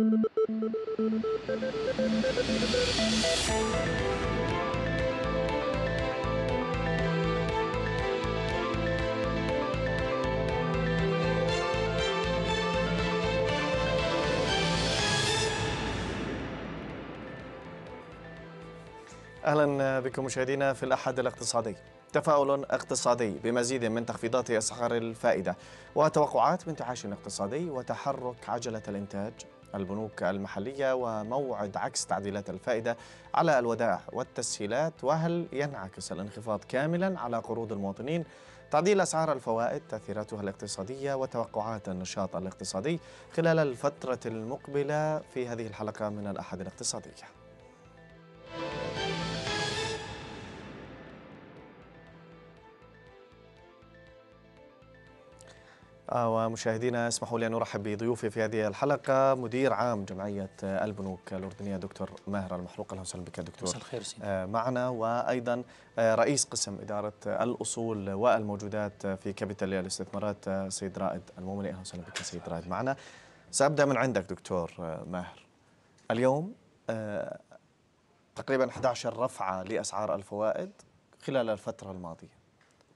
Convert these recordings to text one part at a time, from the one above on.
اهلا بكم مشاهدينا في الاحد الاقتصادي تفاؤل اقتصادي بمزيد من تخفيضات اسعار الفائده وتوقعات من تعاش اقتصادي وتحرك عجله الانتاج البنوك المحلية وموعد عكس تعديلات الفائدة على الودائع والتسهيلات وهل ينعكس الانخفاض كاملا على قروض المواطنين تعديل أسعار الفوائد تأثيراتها الاقتصادية وتوقعات النشاط الاقتصادي خلال الفترة المقبلة في هذه الحلقة من الأحد الاقتصادي آه، ومشاهدينا اسمحوا لي أن أرحب بضيوفي في هذه الحلقة مدير عام جمعية البنوك الأردنية دكتور ماهر المحروق أهلا وسهلا بك دكتور الخير سيدي. آه، معنا وأيضا آه، رئيس قسم إدارة الأصول والموجودات في كابيتال الاستثمارات سيد رائد المؤمني أهلا وسهلا بك سيد رائد معنا سأبدأ من عندك دكتور ماهر اليوم تقريبا 11 رفعة لأسعار الفوائد خلال الفترة الماضية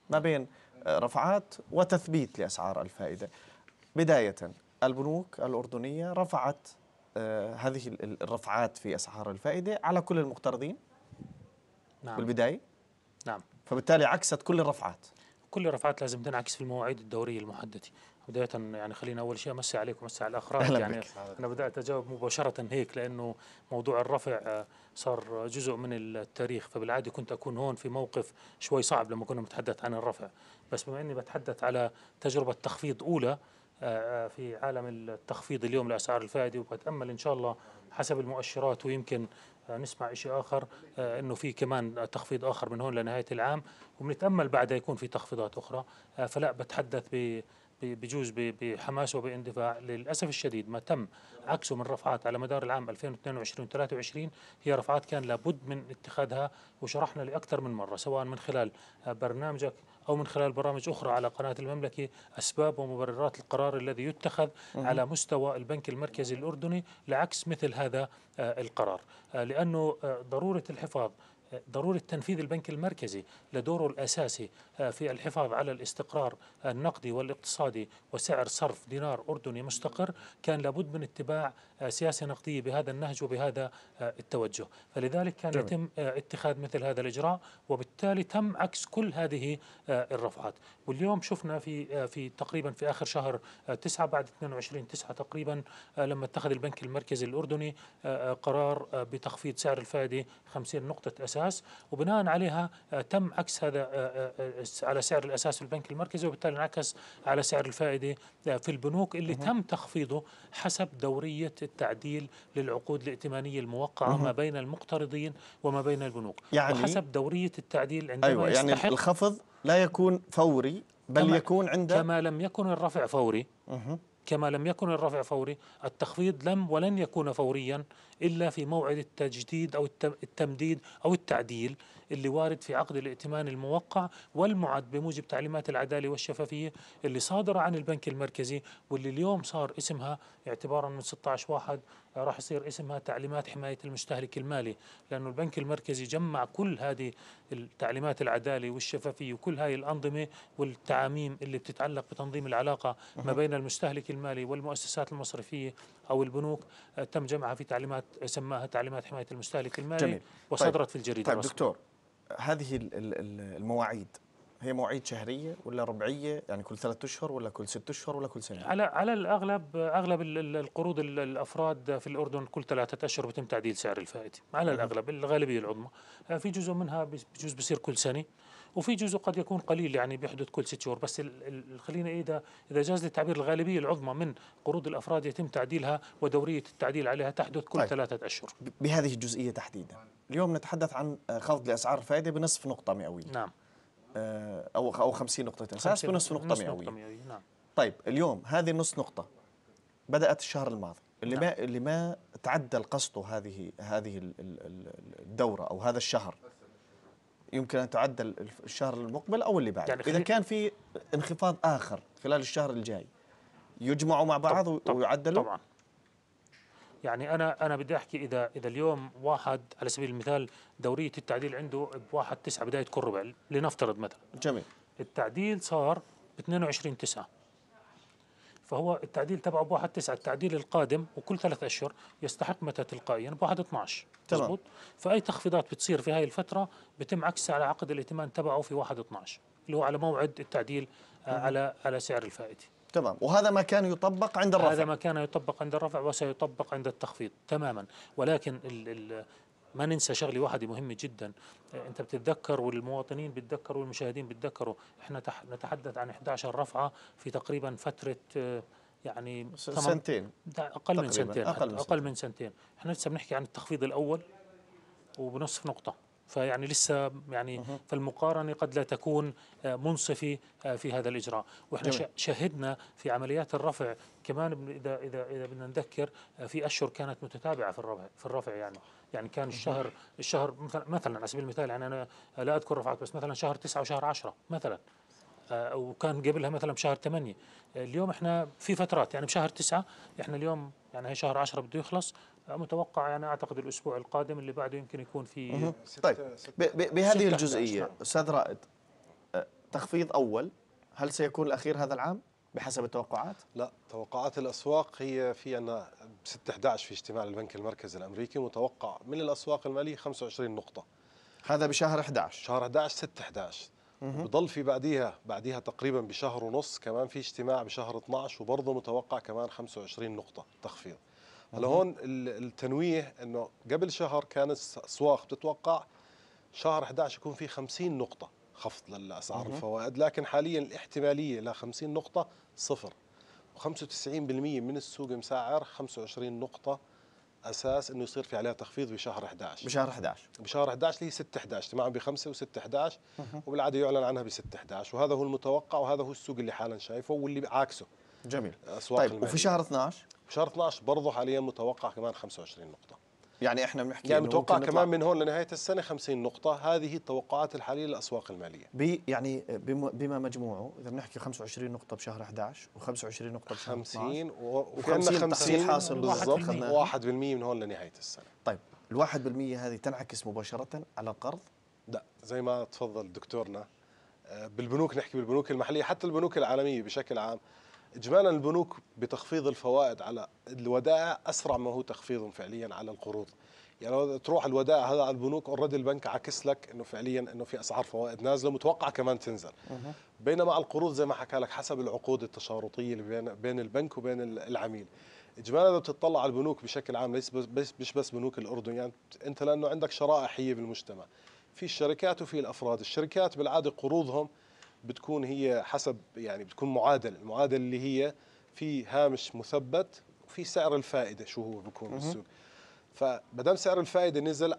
ما بين رفعات وتثبيت لأسعار الفائدة بداية البنوك الأردنية رفعت آه، هذه الرفعات في أسعار الفائدة على كل المقترضين نعم. بالبداية نعم فبالتالي عكست كل الرفعات كل الرفعات لازم تنعكس في المواعيد الدورية المحددة بداية يعني خلينا أول شيء أمسي عليك ومسي على الأخراج يعني بك. أنا بدأت أجاوب مباشرة هيك لأنه موضوع الرفع آه، صار جزء من التاريخ فبالعادة كنت أكون هون في موقف شوي صعب لما كنا نتحدث عن الرفع بس بما أني بتحدث على تجربة تخفيض أولى آه، آه، في عالم التخفيض اليوم لأسعار الفائدة وبتأمل إن شاء الله حسب المؤشرات ويمكن نسمع شيء آخر أنه في كمان تخفيض آخر من هون لنهاية العام وبنتأمل بعدها يكون في تخفيضات أخرى فلا بتحدث ب بجوز بحماس وباندفاع للاسف الشديد ما تم عكسه من رفعات على مدار العام 2022 23 هي رفعات كان لابد من اتخاذها وشرحنا لاكثر من مره سواء من خلال برنامجك او من خلال برامج اخرى على قناه المملكه اسباب ومبررات القرار الذي يتخذ على مستوى البنك المركزي الاردني لعكس مثل هذا آه، القرار آه، لانه آه، ضروره الحفاظ ضروره تنفيذ البنك المركزي لدوره الاساسي آه، في الحفاظ على الاستقرار النقدي والاقتصادي وسعر صرف دينار أردني مستقر كان لابد من اتباع آه، سياسة نقدية بهذا النهج وبهذا آه، التوجه فلذلك كان يتم اتخاذ مثل هذا الإجراء وبالتالي تم عكس كل هذه الرفعات واليوم شفنا في في تقريبا في آخر شهر 9 بعد 22 9 تقريبا لما اتخذ البنك المركزي الأردني قرار بتخفيض سعر الفائدة 50 نقطة أساس وبناء عليها تم عكس هذا على سعر الاساس في البنك المركزي وبالتالي انعكس على سعر الفائده آه، في البنوك اللي تم تخفيضه حسب دوريه التعديل للعقود الائتمانيه الموقعه ما بين المقترضين وما بين البنوك يعني وحسب دوريه التعديل عندما أيوة يعني يستحق الخفض لا يكون فوري بل كما يكون عند كما لم يكن الرفع فوري كما لم يكن الرفع فوري التخفيض لم ولن يكون فوريا إلا في موعد التجديد أو التمديد أو التعديل اللي وارد في عقد الائتمان الموقع والمعد بموجب تعليمات العدالة والشفافية اللي صادرة عن البنك المركزي واللي اليوم صار اسمها اعتبارا من 16 واحد راح يصير اسمها تعليمات حماية المستهلك المالي لأنه البنك المركزي جمع كل هذه التعليمات العدالة والشفافية وكل هذه الأنظمة والتعاميم اللي بتتعلق بتنظيم العلاقة ما بين المستهلك المالي والمؤسسات المصرفية أو البنوك آه، تم جمعها في تعليمات تعليمات سماها تعليمات حماية المستهلك المالي جميل. طيب. وصدرت طيب. في الجريدة طيب دكتور هذه المواعيد هي مواعيد شهريه ولا ربعيه يعني كل ثلاثة اشهر ولا كل ستة اشهر ولا كل سنه على على الاغلب اغلب القروض الافراد في الاردن كل ثلاثة اشهر بيتم تعديل سعر الفائده على الاغلب الغالبيه العظمى في جزء منها بجوز بصير كل سنه وفي جزء قد يكون قليل يعني بيحدث كل ست شهور بس خلينا إذا إذا جاز التعبير الغالبية العظمى من قروض الأفراد يتم تعديلها ودورية التعديل عليها تحدث كل طيب. ثلاثة أشهر بهذه الجزئية تحديدا اليوم نتحدث عن خفض لأسعار الفائدة بنصف نقطة مئوية نعم آه، أو أو 50 نقطة أساس بنصف نقطة مئوية ميويه نعم طيب اليوم هذه النص نقطة بدأت الشهر الماضي اللي نعم. ما اللي ما تعدل قسطه هذه هذه الدورة أو هذا الشهر يمكن ان تعدل الشهر المقبل او اللي بعده يعني اذا كان في انخفاض اخر خلال الشهر الجاي يجمعوا مع بعض طب ويعدلوا طبعا يعني انا انا بدي احكي اذا اذا اليوم واحد على سبيل المثال دوريه التعديل عنده بواحد تسعة بدايه كل ربع لنفترض مثلا جميل التعديل صار ب 22 9 فهو التعديل تبعه بواحد تسعة التعديل القادم وكل ثلاث أشهر يستحق متى تلقائيا بواحد 12 تمام فأي تخفيضات بتصير في هاي الفترة بتم عكسها على عقد الائتمان تبعه في واحد 12 اللي هو على موعد التعديل آه، على على سعر الفائدة تمام وهذا ما كان يطبق عند الرفع هذا ما كان يطبق عند الرفع وسيطبق عند التخفيض تماما ولكن ال ال ما ننسى شغله واحدة مهمة جدا آه، أنت بتتذكر والمواطنين بتذكروا والمشاهدين بتذكروا إحنا نتحدث عن 11 رفعة في تقريبا فترة آه، يعني سنتين أقل من سنتين أقل, من سنتين إحنا لسه بنحكي عن التخفيض الأول وبنصف نقطة فيعني لسه يعني فالمقارنه قد لا تكون آه، منصفه آه، في هذا الاجراء، واحنا شهدنا في عمليات الرفع كمان اذا اذا اذا بدنا نذكر آه، في اشهر كانت متتابعه في الرفع في الرفع يعني يعني كان الشهر الشهر مثلا مثلا على سبيل المثال يعني انا لا اذكر رفعات بس مثلا شهر 9 وشهر 10 مثلا وكان قبلها مثلا بشهر 8 اليوم احنا في فترات يعني بشهر 9 احنا اليوم يعني هي شهر 10 بده يخلص متوقع يعني اعتقد الاسبوع القادم اللي بعده يمكن يكون في طيب بهذه الجزئيه استاذ رائد تخفيض اول هل سيكون الاخير هذا العام بحسب التوقعات؟ لا توقعات الاسواق هي في عندنا 6 11 في اجتماع البنك المركزي الامريكي متوقع من الاسواق الماليه 25 نقطه هذا بشهر 11 شهر 11 6 11 بضل في بعديها بعديها تقريبا بشهر ونص كمان في اجتماع بشهر 12 وبرضه متوقع كمان 25 نقطه تخفيض هلا هون التنويه انه قبل شهر كان الاسواق بتتوقع شهر 11 يكون في 50 نقطه خفض للاسعار الفوائد لكن حاليا الاحتماليه ل 50 نقطه صفر و95% من السوق مسعر 25 نقطه اساس انه يصير في عليها تخفيض بشهر 11 بشهر 11 بشهر 11 اللي هي 6 11 تماما ب 5 و6 11 وبالعاده يعلن عنها ب 6 11 وهذا هو المتوقع وهذا هو السوق اللي حالا شايفه واللي عاكسه جميل اسواق طيب المالية. وفي شهر 12 في شهر 12 برضه حاليا متوقع كمان 25 نقطه يعني احنا بنحكي يعني متوقع كمان من هون لنهايه السنه 50 نقطه هذه التوقعات الحاليه للاسواق الماليه بي يعني بما مجموعه اذا بنحكي 25 نقطه بشهر 11 و25 نقطه بشهر 50 و50 50 حاصل بالضبط 1% من هون لنهايه السنه طيب ال1% هذه تنعكس مباشره على القرض لا زي ما تفضل دكتورنا آه، بالبنوك نحكي بالبنوك المحليه حتى البنوك العالميه بشكل عام اجمالا البنوك بتخفيض الفوائد على الودائع اسرع ما هو تخفيضهم فعليا على القروض يعني لو تروح الودائع هذا على البنوك اوريدي البنك عاكس لك انه فعليا انه في اسعار فوائد نازله متوقع كمان تنزل بينما على القروض زي ما حكى لك حسب العقود التشارطيه اللي بين بين البنك وبين العميل اجمالا اذا بتطلع على البنوك بشكل عام ليس بس مش بس بنوك الاردن يعني انت لانه عندك شرائح هي بالمجتمع في الشركات وفي الافراد الشركات بالعاده قروضهم بتكون هي حسب يعني بتكون معادله المعادله اللي هي في هامش مثبت وفي سعر الفائده شو هو بيكون بالسوق فمدام سعر الفائده نزل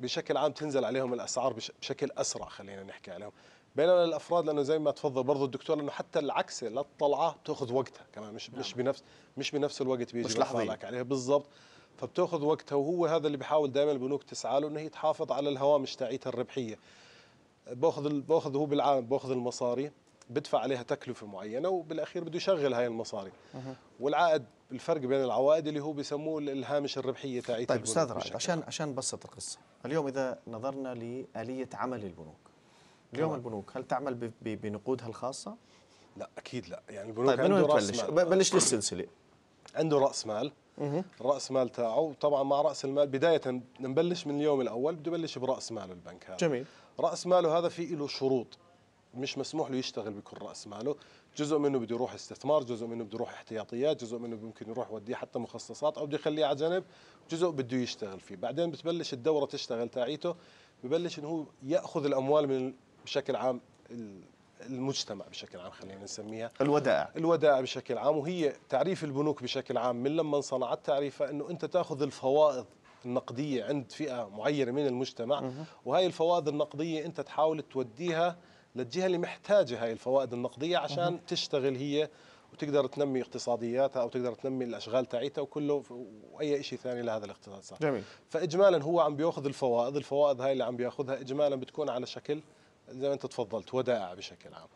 بشكل عام تنزل عليهم الاسعار بشكل اسرع خلينا نحكي عليهم بينما الافراد لانه زي ما تفضل برضه الدكتور لانه حتى العكسه للطلعه بتاخذ وقتها كمان مش مش نعم. بنفس مش بنفس الوقت بيجي مش لحظيا عليها بالضبط فبتاخذ وقتها وهو هذا اللي بحاول دائما البنوك تسعى له انه هي تحافظ على الهوامش تاعيتها الربحيه باخذ باخذ هو بالعام باخذ المصاري بدفع عليها تكلفه معينه وبالاخير بده يشغل هاي المصاري والعائد الفرق بين العوائد اللي هو بيسموه الهامش الربحيه تاعي طيب استاذ رائد عشان عشان نبسط القصه اليوم اذا نظرنا لاليه عمل البنوك اليوم طبعا. البنوك هل تعمل بنقودها الخاصه لا اكيد لا يعني البنوك طيب عنده راس مال بلش للسلسله عنده راس مال راس مال تاعه طبعا مع راس المال بدايه نبلش من اليوم الاول بده يبلش براس ماله البنك هذا جميل راس ماله هذا في له شروط مش مسموح له يشتغل بكل راس ماله جزء منه بده يروح استثمار جزء منه بده يروح احتياطيات جزء منه ممكن يروح يوديه حتى مخصصات او بده يخليه على جنب جزء بده يشتغل فيه بعدين بتبلش الدوره تشتغل تاعيته ببلش انه هو ياخذ الاموال من بشكل عام المجتمع بشكل عام خلينا نسميها الودائع الودائع بشكل عام وهي تعريف البنوك بشكل عام من لما صنعت تعريفها انه انت تاخذ الفوائض النقديه عند فئه معينه من المجتمع وهي الفوائد النقديه انت تحاول توديها للجهه اللي محتاجه هاي الفوائد النقديه عشان تشتغل هي وتقدر تنمي اقتصادياتها او تقدر تنمي الاشغال تاعيتها وكله واي شيء ثاني لهذا الاقتصاد جميل فاجمالا هو عم بياخذ الفوائد الفوائد هاي اللي عم بياخذها اجمالا بتكون على شكل زي ما انت تفضلت ودائع بشكل عام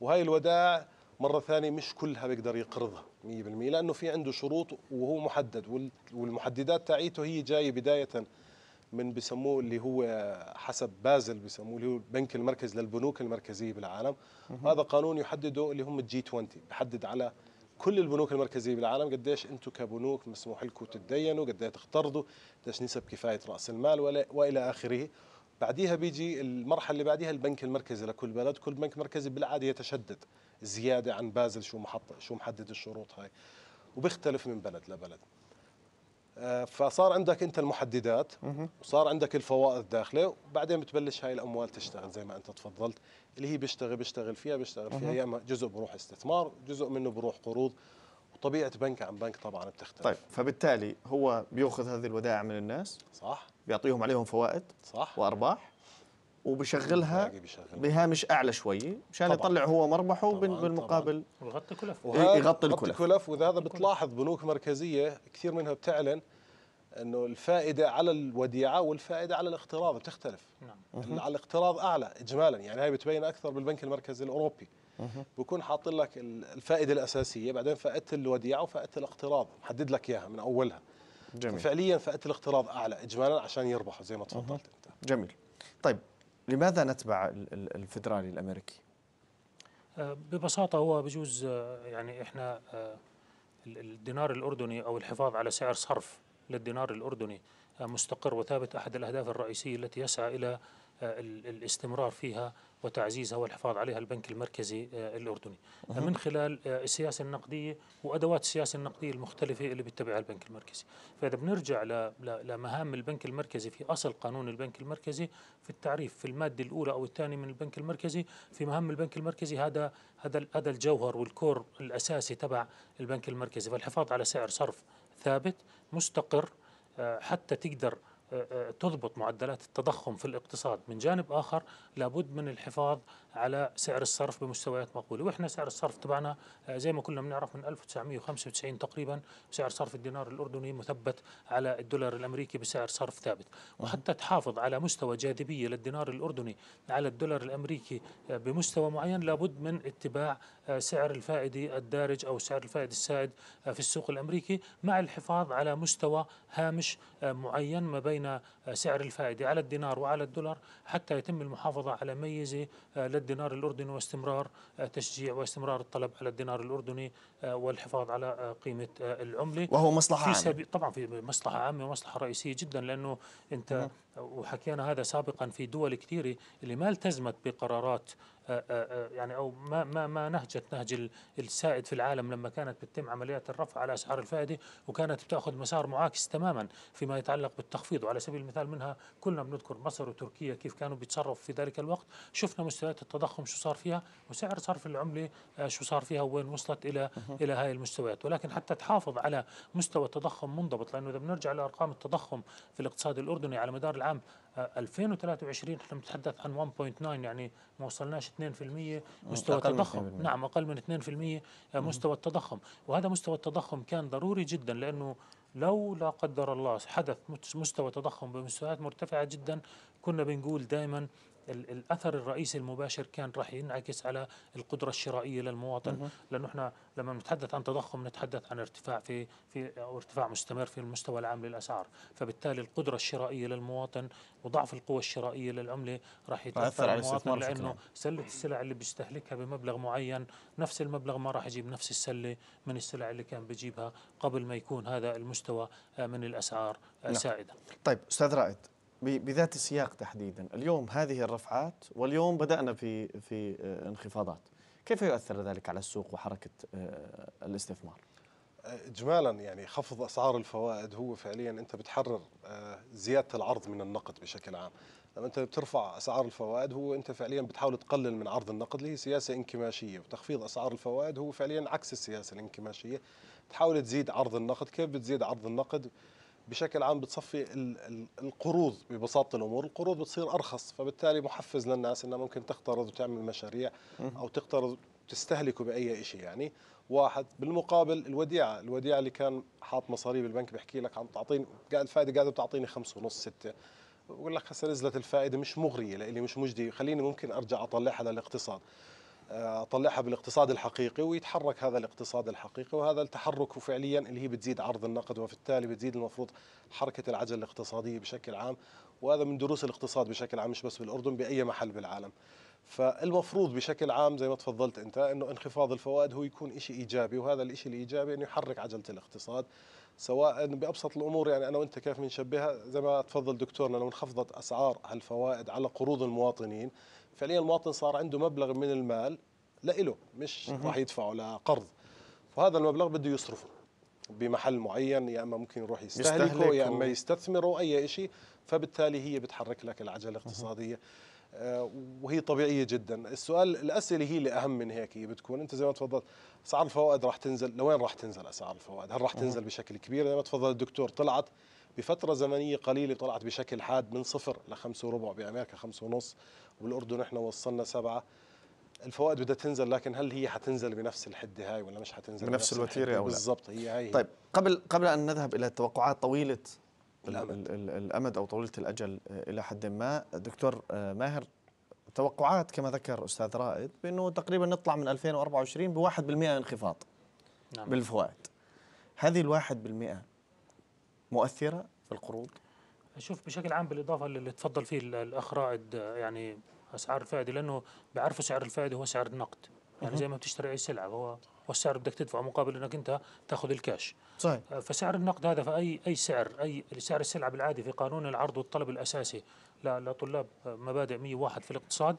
وهي الودائع مرة ثانية مش كلها بيقدر يقرضها 100% لأنه في عنده شروط وهو محدد والمحددات تاعيته هي جاية بداية من بسموه اللي هو حسب بازل بسموه اللي هو البنك المركز للبنوك المركزية بالعالم هذا قانون يحدده اللي هم الجي 20 بحدد على كل البنوك المركزيه بالعالم قديش انتم كبنوك مسموح لكم تتدينوا قديش تقترضوا قديش نسب كفايه راس المال ولا والى اخره بعديها بيجي المرحله اللي بعديها البنك المركزي لكل بلد كل بنك مركزي بالعاده يتشدد زياده عن بازل شو محط شو محدد الشروط هاي وبيختلف من بلد لبلد آه، فصار عندك انت المحددات وصار عندك الفوائض داخله وبعدين بتبلش هاي الاموال تشتغل زي ما انت تفضلت اللي هي بيشتغل بيشتغل فيها بيشتغل فيها يا اما جزء بروح استثمار جزء منه بروح قروض وطبيعه بنك عن بنك طبعا بتختلف طيب فبالتالي هو بياخذ هذه الودائع من الناس صح بيعطيهم عليهم فوائد صح وارباح وبشغلها بهامش اعلى شويه مشان يطلع هو مربحه طبعاً بالمقابل طبعاً. ويغطي كلف إيه، يغطي الكلف الكلف وهذا بتلاحظ بنوك مركزيه كثير منها بتعلن انه الفائده على الوديعه والفائده على الاقتراض بتختلف نعم. على الاقتراض اعلى اجمالا يعني هاي بتبين اكثر بالبنك المركزي الاوروبي بكون حاطين لك الفائده الاساسيه بعدين فائده الوديعه وفائده الاقتراض محدد لك اياها من اولها جميل فعليا فائده الاقتراض اعلى اجمالا عشان يربحوا زي ما تفضلت جميل طيب لماذا نتبع الفدرالي الامريكي؟ آه، ببساطه هو بجوز آه، يعني احنا آه، الدينار الاردني او الحفاظ على سعر صرف للدينار الاردني مستقر وثابت احد الاهداف الرئيسيه التي يسعى الى آه، الاستمرار فيها وتعزيزها والحفاظ عليها البنك المركزي آه، الأردني من خلال آه، السياسة النقدية وأدوات السياسة النقدية المختلفة اللي بيتبعها البنك المركزي فإذا بنرجع لمهام البنك المركزي في أصل قانون البنك المركزي في التعريف في المادة الأولى أو الثانية من البنك المركزي في مهام البنك المركزي هذا هذا هذا الجوهر والكور الأساسي تبع البنك المركزي فالحفاظ على سعر صرف ثابت مستقر حتى تقدر تضبط معدلات التضخم في الاقتصاد من جانب آخر لابد من الحفاظ على سعر الصرف بمستويات مقبولة وإحنا سعر الصرف تبعنا آه، زي ما كلنا بنعرف من 1995 تقريبا سعر صرف الدينار الأردني مثبت على الدولار الأمريكي بسعر صرف ثابت وحتى تحافظ على مستوى جاذبية للدينار الأردني على الدولار الأمريكي آه، بمستوى معين لابد من اتباع سعر الفائدة الدارج أو سعر الفائدة السائد في السوق الأمريكي مع الحفاظ على مستوى هامش معين ما بين سعر الفائدة على الدينار وعلى الدولار حتى يتم المحافظة على ميزة للدينار الأردني واستمرار تشجيع واستمرار الطلب على الدينار الأردني والحفاظ على قيمة العملة وهو مصلحة عامة طبعا في مصلحة عامة ومصلحة رئيسية جدا لأنه أنت وحكينا هذا سابقا في دول كثيرة اللي ما التزمت بقرارات آه، آه، آه، يعني او ما ما ما نهجت نهج السائد في العالم لما كانت بتتم عمليات الرفع على اسعار الفائده وكانت بتاخذ مسار معاكس تماما فيما يتعلق بالتخفيض وعلى سبيل المثال منها كلنا بنذكر مصر وتركيا كيف كانوا بيتصرفوا في ذلك الوقت شفنا مستويات التضخم شو صار فيها وسعر صرف العمله شو صار فيها وين وصلت الى الى هاي المستويات ولكن حتى تحافظ على مستوى تضخم منضبط لانه اذا بنرجع لارقام التضخم في الاقتصاد الاردني على مدار العام 2023 احنا بنتحدث عن 1.9 يعني ما وصلناش 2% مستوى التضخم يعني. نعم اقل من 2% مستوى التضخم وهذا مستوى التضخم كان ضروري جدا لانه لو لا قدر الله حدث مستوى تضخم بمستويات مرتفعه جدا كنا بنقول دائما الاثر الرئيسي المباشر كان راح ينعكس على القدره الشرائيه للمواطن لانه احنا لما نتحدث عن تضخم نتحدث عن ارتفاع في في أو ارتفاع مستمر في المستوى العام للاسعار فبالتالي القدره الشرائيه للمواطن وضعف القوه الشرائيه للعمله راح يتاثر على المواطن لانه سله السلع اللي بيستهلكها بمبلغ معين نفس المبلغ ما راح يجيب نفس السله من السلع اللي كان بيجيبها قبل ما يكون هذا المستوى آه، من الاسعار آه، نعم. سائده طيب استاذ رائد بذات السياق تحديدا اليوم هذه الرفعات واليوم بدأنا في في آه، انخفاضات كيف يؤثر ذلك على السوق وحركة آه، الاستثمار؟ آه، اجمالا يعني خفض اسعار الفوائد هو فعليا انت بتحرر زياده العرض من النقد بشكل عام لما انت بترفع اسعار الفوائد هو انت فعليا بتحاول تقلل من عرض النقد اللي هي سياسه انكماشيه وتخفيض اسعار الفوائد هو فعليا عكس السياسه الانكماشيه تحاول تزيد عرض النقد كيف بتزيد عرض النقد بشكل عام بتصفي القروض ببساطه الامور، القروض بتصير ارخص فبالتالي محفز للناس انها ممكن تقترض وتعمل مشاريع او تقترض تستهلكه باي شيء يعني واحد بالمقابل الوديعه، الوديعه اللي كان حاط مصاري بالبنك بحكي لك عم تعطيني الفائده قاعده بتعطيني خمسة ونص ستة بقول لك هسه نزلت الفائده مش مغريه لإلي مش مجدي خليني ممكن ارجع اطلعها للاقتصاد اطلعها بالاقتصاد الحقيقي ويتحرك هذا الاقتصاد الحقيقي وهذا التحرك فعليا اللي هي بتزيد عرض النقد وبالتالي بتزيد المفروض حركه العجله الاقتصاديه بشكل عام وهذا من دروس الاقتصاد بشكل عام مش بس بالاردن باي محل بالعالم فالمفروض بشكل عام زي ما تفضلت انت انه انخفاض الفوائد هو يكون شيء ايجابي وهذا الشيء الايجابي انه يحرك عجله الاقتصاد سواء بابسط الامور يعني انا وانت كيف بنشبهها زي ما تفضل دكتورنا لو انخفضت اسعار الفوائد على قروض المواطنين فعليا المواطن صار عنده مبلغ من المال لإله مش راح يدفعه لقرض فهذا المبلغ بده يصرفه بمحل معين يا اما ممكن يروح يستهلكه, يا اما يستثمره اي شيء فبالتالي هي بتحرك لك العجله الاقتصاديه آه، وهي طبيعيه جدا السؤال الاسئله هي اللي اهم من هيك هي بتكون انت زي ما تفضلت اسعار الفوائد راح تنزل لوين راح تنزل اسعار الفوائد هل راح تنزل بشكل كبير زي ما تفضل الدكتور طلعت بفتره زمنيه قليله طلعت بشكل حاد من صفر لخمسة وربع بامريكا خمسة ونص والاردن احنا وصلنا سبعه الفوائد بدها تنزل لكن هل هي حتنزل بنفس الحده هاي ولا مش حتنزل بنفس, بنفس الوتيره او بالضبط هي هاي طيب قبل قبل ان نذهب الى التوقعات طويله الامد الامد او طويله الاجل آه، الى حد ما دكتور آه، ماهر توقعات كما ذكر استاذ رائد بانه تقريبا نطلع من 2024 ب 1% انخفاض نعم. بالفوائد هذه ال 1% مؤثرة في القروض اشوف بشكل عام بالاضافه للي تفضل فيه الاخ رائد يعني اسعار الفائده لانه بيعرفوا سعر الفائده هو سعر النقد يعني زي ما بتشتري اي سلعه هو والسعر بدك تدفعه مقابل انك انت تاخذ الكاش صحيح آه، فسعر النقد هذا في اي اي سعر اي سعر السلعه بالعاده في قانون العرض والطلب الاساسي لطلاب آه، مبادئ 101 في الاقتصاد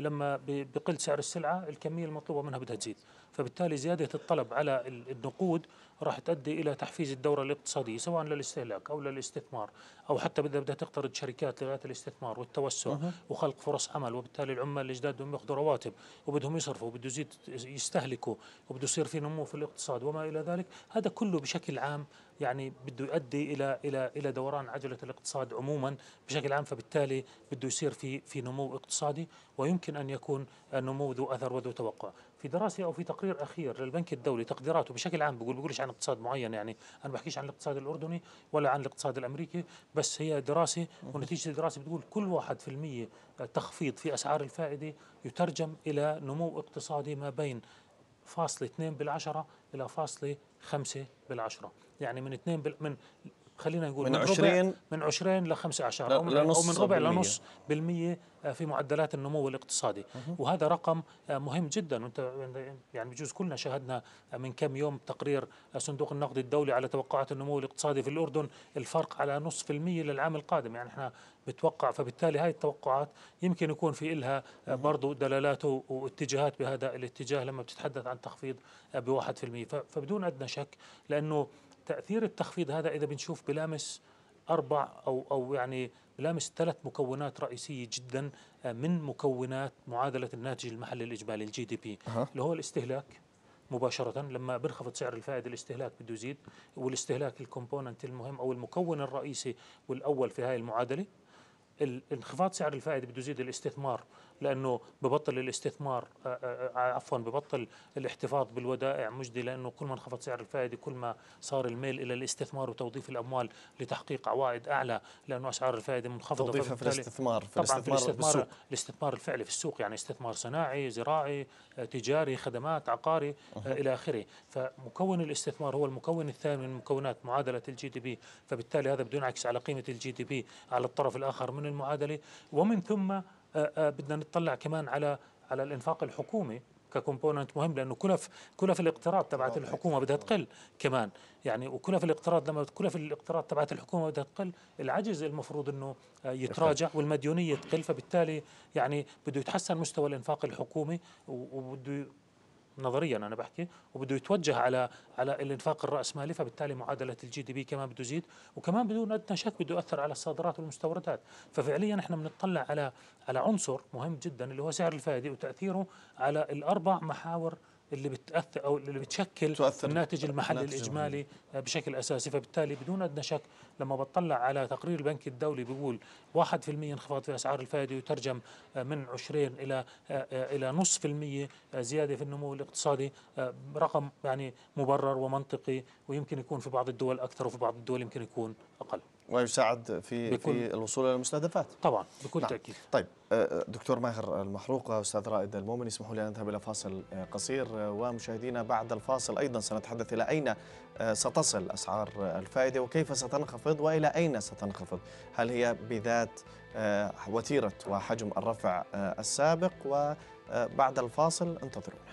لما بقل سعر السلعه الكميه المطلوبه منها بدها تزيد فبالتالي زياده الطلب على النقود راح تؤدي الى تحفيز الدوره الاقتصاديه سواء للاستهلاك او للاستثمار او حتى بدها بدها تقترض شركات لغايه الاستثمار والتوسع وخلق فرص عمل وبالتالي العمال الجداد بدهم ياخذوا رواتب وبدهم يصرفوا وبده يزيد يستهلكوا وبده يصير في نمو في الاقتصاد وما الى ذلك هذا كله بشكل عام يعني بده يؤدي الى الى الى دوران عجله الاقتصاد عموما بشكل عام فبالتالي بده يصير في في نمو اقتصادي ويمكن ان يكون نمو ذو اثر وذو توقع في دراسه او في تقرير اخير للبنك الدولي تقديراته بشكل عام بقول بقولش عن اقتصاد معين يعني انا بحكيش عن الاقتصاد الاردني ولا عن الاقتصاد الامريكي بس هي دراسه ونتيجه الدراسه بتقول كل 1% تخفيض في اسعار الفائده يترجم الى نمو اقتصادي ما بين فاصل 2 بالعشرة إلى فاصل 5 بالعشرة يعني من 2 بال... من خلينا نقول من, 20 من 20 ل 15 او من, أو من ربع لنص بالمية آه، في معدلات النمو الاقتصادي وهذا رقم آه، مهم جدا وانت يعني بجوز كلنا شاهدنا آه، من كم يوم تقرير صندوق النقد الدولي على توقعات النمو الاقتصادي في الاردن الفرق على نص في المية للعام القادم يعني احنا بتوقع فبالتالي هاي التوقعات يمكن يكون في إلها برضه دلالات واتجاهات بهذا الاتجاه لما بتتحدث عن تخفيض بواحد في المية فبدون أدنى شك لأنه تاثير التخفيض هذا اذا بنشوف بلامس اربع او او يعني بلامس ثلاث مكونات رئيسيه جدا آه، من مكونات معادله الناتج المحلي الاجمالي الجي دي بي اللي هو الاستهلاك مباشرة لما بنخفض سعر الفائدة الاستهلاك بده يزيد والاستهلاك الكومبوننت المهم أو المكون الرئيسي والأول في هاي المعادلة انخفاض سعر الفائدة بده يزيد الاستثمار لانه ببطل الاستثمار آه، آه، آه، عفوا ببطل الاحتفاظ بالودائع مجدي لانه كل ما انخفض سعر الفائده كل ما صار الميل الى الاستثمار وتوظيف الاموال لتحقيق عوائد اعلى لانه اسعار الفائده منخفضه توظيفها في الاستثمار في طبعا في الاستثمار بالسوق. الاستثمار الفعلي في السوق يعني استثمار صناعي زراعي تجاري خدمات عقاري أه. الى اخره فمكون الاستثمار هو المكون الثاني من مكونات معادله الجي دي بي فبالتالي هذا بده ينعكس على قيمه الجي دي بي على الطرف الاخر من المعادله ومن ثم آه، آه، بدنا نطلع كمان على على الانفاق الحكومي ككومبوننت مهم لانه كلف كلف الاقتراض تبعت الحكومه بدها تقل كمان يعني وكلف الاقتراض لما كلف الاقتراض تبعت الحكومه بدها تقل العجز المفروض انه آه، يتراجع والمديونيه تقل فبالتالي يعني بده يتحسن مستوى الانفاق الحكومي وبده نظريا انا بحكي وبده يتوجه على على الانفاق الراسمالي فبالتالي معادله الجي دي بي كمان بده يزيد وكمان بدون ادنى شك بده ياثر على الصادرات والمستوردات ففعليا احنا بنطلع على على عنصر مهم جدا اللي هو سعر الفائده وتاثيره على الاربع محاور اللي بتاثر او اللي بتشكل تؤثر الناتج المحلي الاجمالي الاجمالي آه، بشكل اساسي فبالتالي بدون ادنى شك لما بطلع على تقرير البنك الدولي بيقول 1% انخفاض في اسعار الفائده يترجم آه، من 20 الى آه، الى نصف في المية زياده في النمو الاقتصادي رقم يعني مبرر ومنطقي ويمكن يكون في بعض الدول اكثر وفي بعض الدول يمكن يكون اقل ويساعد في في الوصول الى المستهدفات طبعا بكل نعم. تاكيد طيب آه، آه، دكتور ماهر المحروق واستاذ رائد المؤمن اسمحوا لي ان نذهب الى فاصل آه، قصير ومشاهدينا بعد الفاصل ايضا سنتحدث الى اين ستصل اسعار الفائده وكيف ستنخفض والى اين ستنخفض هل هي بذات وتيره وحجم الرفع السابق وبعد الفاصل انتظرونا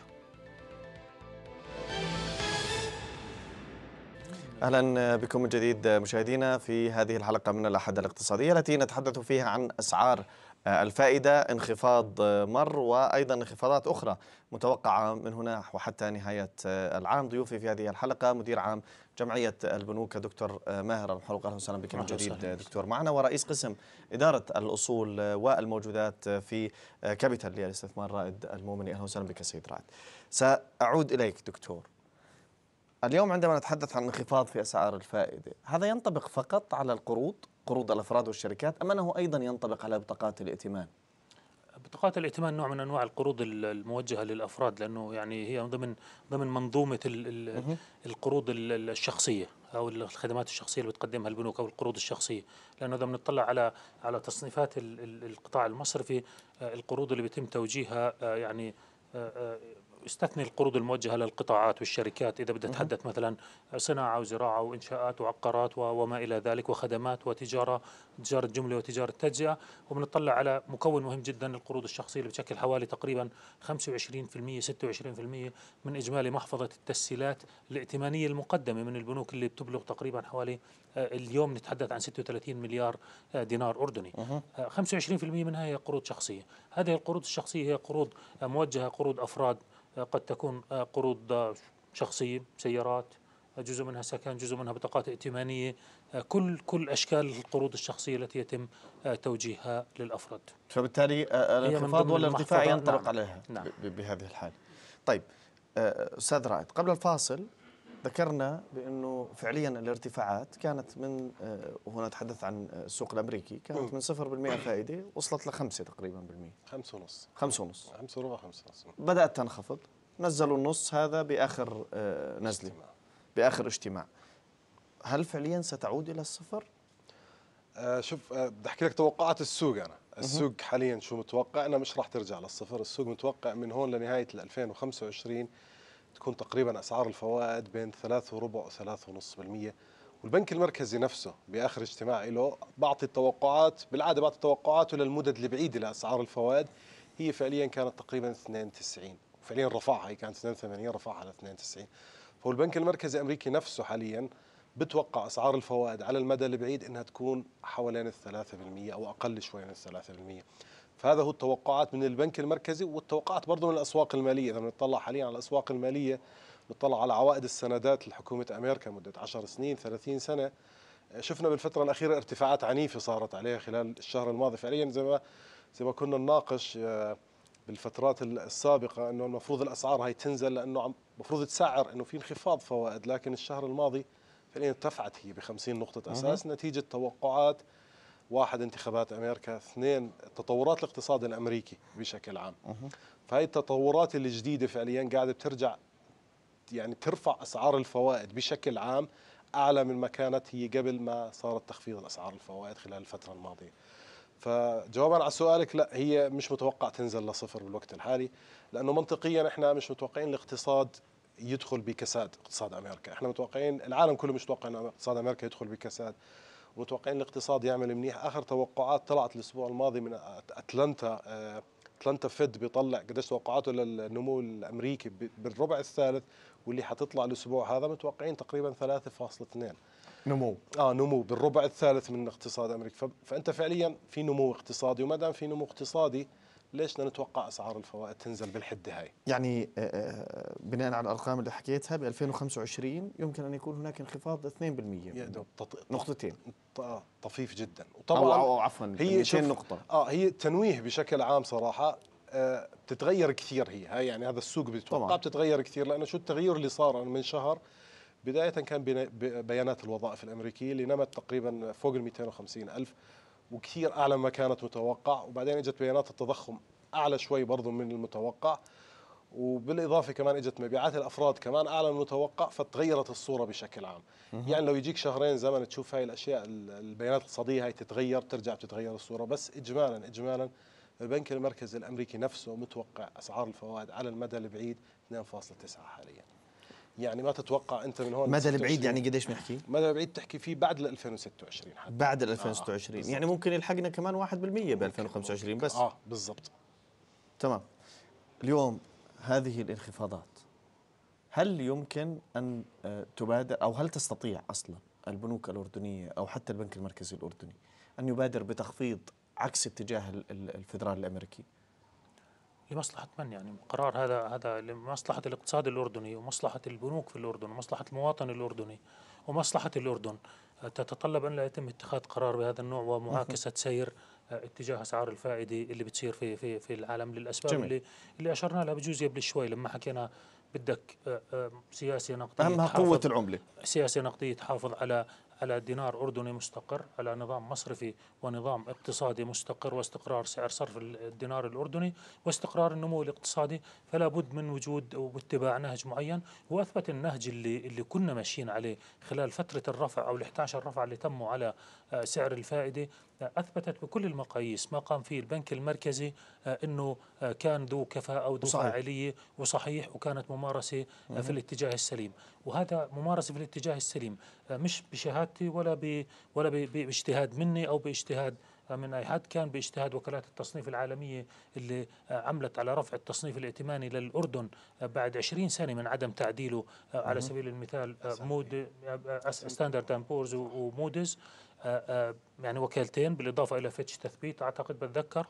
اهلا بكم من جديد مشاهدينا في هذه الحلقه من الاحد الاقتصاديه التي نتحدث فيها عن اسعار الفائده انخفاض مر وايضا انخفاضات اخرى متوقعه من هنا وحتى نهايه العام ضيوفي في هذه الحلقه مدير عام جمعيه البنوك دكتور ماهر الحلوق اهلا وسهلا بك من جديد دكتور معنا ورئيس قسم اداره الاصول والموجودات في كابيتال للاستثمار رائد المؤمني اهلا وسهلا بك سيد رائد ساعود اليك دكتور اليوم عندما نتحدث عن انخفاض في أسعار الفائدة هذا ينطبق فقط على القروض قروض الأفراد والشركات أم أنه أيضا ينطبق على بطاقات الائتمان؟ بطاقات الائتمان نوع من انواع القروض الموجهه للافراد لانه يعني هي ضمن ضمن منظومه القروض الشخصيه او الخدمات الشخصيه اللي بتقدمها البنوك او القروض الشخصيه لانه اذا بنطلع على على تصنيفات القطاع المصرفي آه، القروض اللي بيتم توجيهها آه، يعني آه، استثني القروض الموجهه للقطاعات والشركات اذا بدي اتحدث مثلا صناعه وزراعه وانشاءات وعقارات وما الى ذلك وخدمات وتجاره تجاره جمله وتجاره تجزئه وبنطلع على مكون مهم جدا القروض الشخصيه اللي بتشكل حوالي تقريبا 25% 26% من اجمالي محفظه التسهيلات الائتمانيه المقدمه من البنوك اللي بتبلغ تقريبا حوالي آه، اليوم نتحدث عن 36 مليار آه، دينار اردني 25% آه، منها هي قروض شخصيه هذه القروض الشخصيه هي قروض موجهه قروض افراد قد تكون قروض شخصيه سيارات جزء منها سكن جزء منها بطاقات ائتمانيه كل كل اشكال القروض الشخصيه التي يتم توجيهها للافراد فبالتالي آه، آه، الانخفاض والارتفاع ينطبق نعم. عليها نعم. بهذه الحاله طيب آه، استاذ رائد قبل الفاصل ذكرنا بانه فعليا الارتفاعات كانت من آه، وهنا تحدث عن آه، السوق الامريكي كانت من 0% فائده وصلت ل 5 تقريبا بالمية 5 ونص 5 ونص 5 وربع 5 ونص بدات تنخفض نزلوا النص هذا باخر آه، نزله اجتماع. باخر اجتماع هل فعليا ستعود الى الصفر؟ آه شوف بدي احكي لك توقعات السوق انا السوق حاليا شو متوقع انا مش راح ترجع للصفر السوق متوقع من هون لنهايه 2025 تكون تقريبا اسعار الفوائد بين 3 وربع و3.5% والبنك المركزي نفسه باخر اجتماع له بعطي التوقعات بالعاده بعطي توقعاته للمدد البعيده لاسعار الفوائد هي فعليا كانت تقريبا 92 فعليا رفعها هي كانت 82 رفعها ل 92 فهو البنك المركزي الامريكي نفسه حاليا بتوقع اسعار الفوائد على المدى البعيد انها تكون حوالين ال 3% او اقل شوي من 3% فهذا هو التوقعات من البنك المركزي والتوقعات برضه من الاسواق الماليه اذا بنطلع حاليا على الاسواق الماليه بنطلع على عوائد السندات لحكومه امريكا مده 10 سنين 30 سنه شفنا بالفتره الاخيره ارتفاعات عنيفه صارت عليها خلال الشهر الماضي فعليا زي ما زي ما كنا نناقش آه، بالفترات السابقه انه المفروض الاسعار هي تنزل لانه المفروض تسعر انه في انخفاض فوائد لكن الشهر الماضي فعليا ارتفعت هي ب 50 نقطه اساس نتيجه توقعات واحد انتخابات امريكا اثنين تطورات الاقتصاد الامريكي بشكل عام فهي التطورات الجديده فعليا قاعده بترجع يعني ترفع اسعار الفوائد بشكل عام اعلى من ما كانت هي قبل ما صارت تخفيض اسعار الفوائد خلال الفتره الماضيه فجوابا على سؤالك لا هي مش متوقع تنزل لصفر بالوقت الحالي لانه منطقيا احنا مش متوقعين الاقتصاد يدخل بكساد اقتصاد امريكا احنا متوقعين العالم كله مش متوقع ان اقتصاد امريكا يدخل بكساد متوقعين الاقتصاد يعمل منيح اخر توقعات طلعت الاسبوع الماضي من اتلانتا اتلانتا فيد بيطلع قديش توقعاته للنمو الامريكي بالربع الثالث واللي حتطلع الاسبوع هذا متوقعين تقريبا 3.2 نمو اه نمو بالربع الثالث من اقتصاد امريكا فانت فعليا في نمو اقتصادي وما دام في نمو اقتصادي ليش نتوقع اسعار الفوائد تنزل بالحده هاي؟ يعني آه، آه، بناء على الارقام اللي حكيتها ب 2025 يمكن ان يكون هناك انخفاض 2% يا دوب نقطتين آه، طفيف جدا وطبعا أو, أو عفوا هي 200 نقطه اه هي تنويه بشكل عام صراحه آه بتتغير كثير هي هاي يعني هذا السوق بيتوقع بتتغير كثير لانه شو التغير اللي صار من شهر بداية كان بيانات الوظائف الأمريكية اللي نمت تقريبا فوق ال 250 ألف وكثير اعلى ما كانت متوقع وبعدين اجت بيانات التضخم اعلى شوي برضه من المتوقع وبالاضافه كمان اجت مبيعات الافراد كمان اعلى من المتوقع فتغيرت الصوره بشكل عام يعني لو يجيك شهرين زمن تشوف هاي الاشياء البيانات الاقتصاديه هاي تتغير ترجع تتغير الصوره بس اجمالا اجمالا البنك المركزي الامريكي نفسه متوقع اسعار الفوائد على المدى البعيد 2.9 حاليا يعني ما تتوقع انت من هون مدى البعيد يعني قديش بنحكي؟ مدى البعيد تحكي فيه بعد ال 2026 حتى بعد ال 2026 آه يعني ممكن يلحقنا كمان 1% ب 2025 بس اه بالضبط تمام اليوم هذه الانخفاضات هل يمكن ان آه، تبادر او هل تستطيع اصلا البنوك الاردنيه او حتى البنك المركزي الاردني ان يبادر بتخفيض عكس اتجاه الفدرالي الامريكي؟ لمصلحة من يعني قرار هذا هذا لمصلحة الاقتصاد الأردني ومصلحة البنوك في الأردن ومصلحة المواطن الأردني ومصلحة الأردن أه، تتطلب أن لا يتم اتخاذ قرار بهذا النوع ومعاكسة سير أه، اتجاه اسعار الفائده اللي بتصير في في في العالم للاسباب جميل. اللي اللي اشرنا لها بجوز قبل شوي لما حكينا بدك أه، سياسه نقديه اهمها قوه العمله سياسه نقديه تحافظ على على دينار أردني مستقر على نظام مصرفي ونظام اقتصادي مستقر واستقرار سعر صرف الدينار الأردني واستقرار النمو الاقتصادي فلا بد من وجود واتباع نهج معين وأثبت النهج اللي, اللي كنا ماشيين عليه خلال فترة الرفع أو ال 11 رفع اللي تموا على آه، سعر الفائدة اثبتت بكل المقاييس ما قام فيه البنك المركزي آه، انه آه، كان ذو كفاءه وذو فاعليه وصحيح وكانت ممارسه آه، في الاتجاه السليم وهذا ممارسه في الاتجاه السليم مش بشهادتي ولا ب ولا باجتهاد مني او باجتهاد من اي حد كان باجتهاد وكالات التصنيف العالميه اللي عملت على رفع التصنيف الائتماني للاردن بعد 20 سنه من عدم تعديله على سبيل المثال مود ستاندرد اند بورز وموديز آه، آه، يعني وكالتين بالاضافه الى فيتش تثبيت اعتقد بتذكر